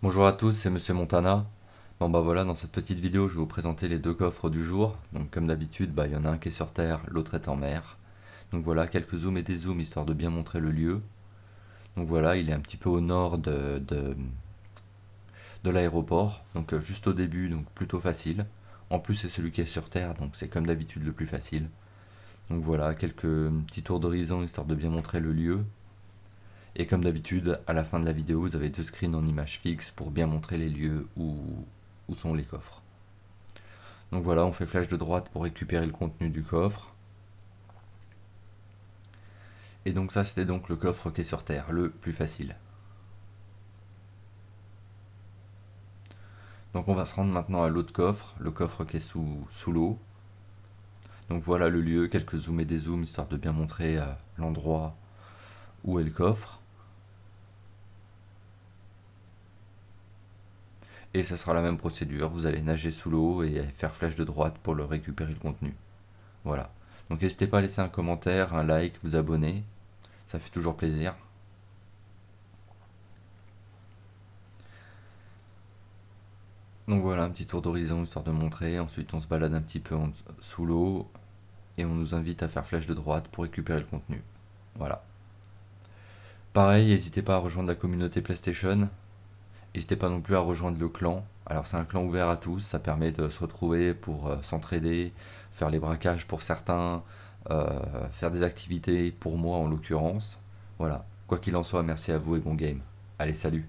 Bonjour à tous, c'est Monsieur Montana. Bon bah voilà, dans cette petite vidéo, je vais vous présenter les deux coffres du jour. Donc comme d'habitude, bah, il y en a un qui est sur terre, l'autre est en mer. Donc voilà, quelques zooms et des zooms histoire de bien montrer le lieu. Donc voilà, il est un petit peu au nord de, de, de l'aéroport, donc euh, juste au début, donc plutôt facile. En plus c'est celui qui est sur terre, donc c'est comme d'habitude le plus facile. Donc voilà, quelques petits tours d'horizon histoire de bien montrer le lieu. Et comme d'habitude, à la fin de la vidéo, vous avez deux screens en image fixe pour bien montrer les lieux où, où sont les coffres. Donc voilà, on fait flash de droite pour récupérer le contenu du coffre. Et donc ça, c'était donc le coffre qui est sur Terre, le plus facile. Donc on va se rendre maintenant à l'autre coffre, le coffre qui est sous, sous l'eau. Donc voilà le lieu, quelques zooms et des zooms, histoire de bien montrer euh, l'endroit est le coffre Et ce sera la même procédure, vous allez nager sous l'eau et faire flèche de droite pour le récupérer le contenu. Voilà. Donc n'hésitez pas à laisser un commentaire, un like, vous abonner, ça fait toujours plaisir. Donc voilà, un petit tour d'horizon histoire de montrer. Ensuite, on se balade un petit peu sous l'eau et on nous invite à faire flèche de droite pour récupérer le contenu. Voilà. Pareil, n'hésitez pas à rejoindre la communauté PlayStation. N'hésitez pas non plus à rejoindre le clan. Alors c'est un clan ouvert à tous, ça permet de se retrouver pour euh, s'entraider, faire les braquages pour certains, euh, faire des activités pour moi en l'occurrence. Voilà, quoi qu'il en soit, merci à vous et bon game. Allez, salut